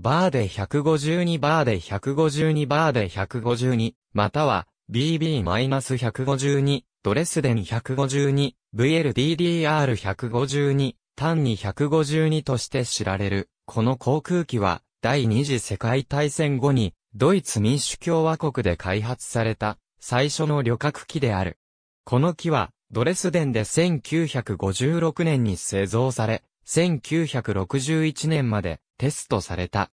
バーで152バーで152バーで152、または BB-152、ドレスデン152、VLDDR152、単に152として知られる。この航空機は、第二次世界大戦後に、ドイツ民主共和国で開発された、最初の旅客機である。この機は、ドレスデンで1956年に製造され、1961年までテストされた。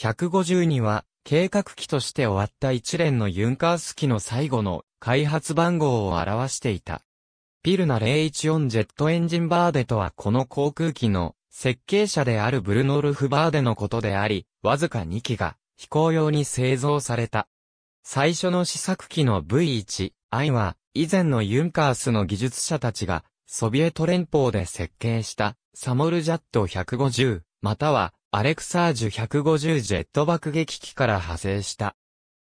152は、計画機として終わった一連のユンカース機の最後の開発番号を表していた。ピルナ014ジェットエンジンバーデとはこの航空機の設計者であるブルノルフバーデのことであり、わずか2機が飛行用に製造された。最初の試作機の V1i は、以前のユンカースの技術者たちが、ソビエト連邦で設計した、サモルジャット150、または、アレクサージュ150ジェット爆撃機から派生した。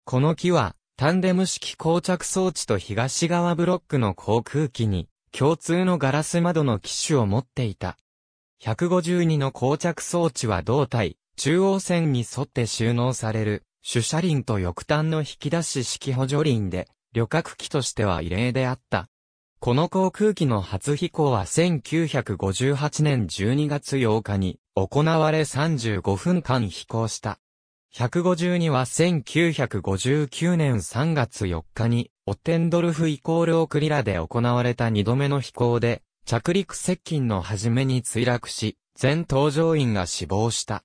この機は、タンデム式膠着装置と東側ブロックの航空機に、共通のガラス窓の機種を持っていた。152の膠着装置は胴体、中央線に沿って収納される、主車輪と翼端の引き出し式補助輪で、旅客機としては異例であった。この航空機の初飛行は1958年12月8日に行われ35分間飛行した。152は1959年3月4日にオッテンドルフイコールオクリラで行われた2度目の飛行で着陸接近の初めに墜落し、全搭乗員が死亡した。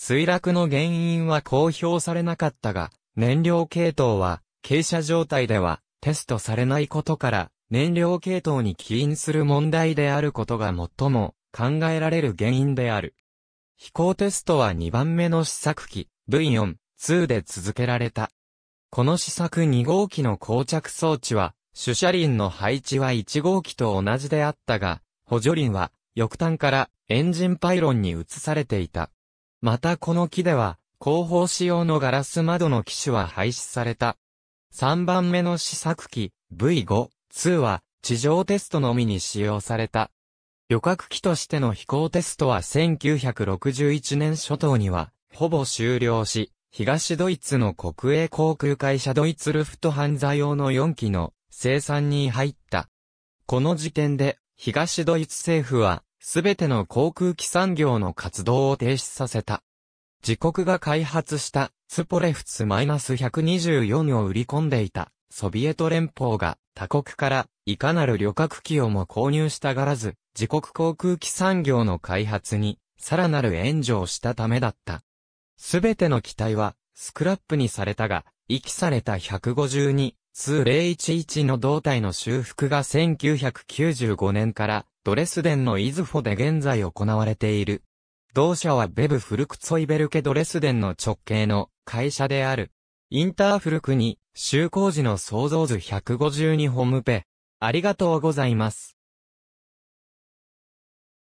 墜落の原因は公表されなかったが、燃料系統は、傾斜状態ではテストされないことから、燃料系統に起因する問題であることが最も考えられる原因である。飛行テストは2番目の試作機 V4、2で続けられた。この試作2号機の膠着装置は、主車輪の配置は1号機と同じであったが、補助輪は、翼端からエンジンパイロンに移されていた。またこの機では、後方仕様のガラス窓の機種は廃止された。3番目の試作機 V5、2は地上テストのみに使用された。旅客機としての飛行テストは1961年初頭には、ほぼ終了し、東ドイツの国営航空会社ドイツルフトハンザ用の4機の生産に入った。この時点で、東ドイツ政府は、すべての航空機産業の活動を停止させた。自国が開発した、スポレフツ -124 を売り込んでいた、ソビエト連邦が他国からいかなる旅客機をも購入したがらず、自国航空機産業の開発にさらなる援助をしたためだった。すべての機体はスクラップにされたが、遺棄された152、数011の胴体の修復が1995年からドレスデンのイズフォで現在行われている。同社はベブフルクツォイベルケドレスデンの直系の会社である。インターフルクに就行時の創造図152ホームペ。ありがとうございます。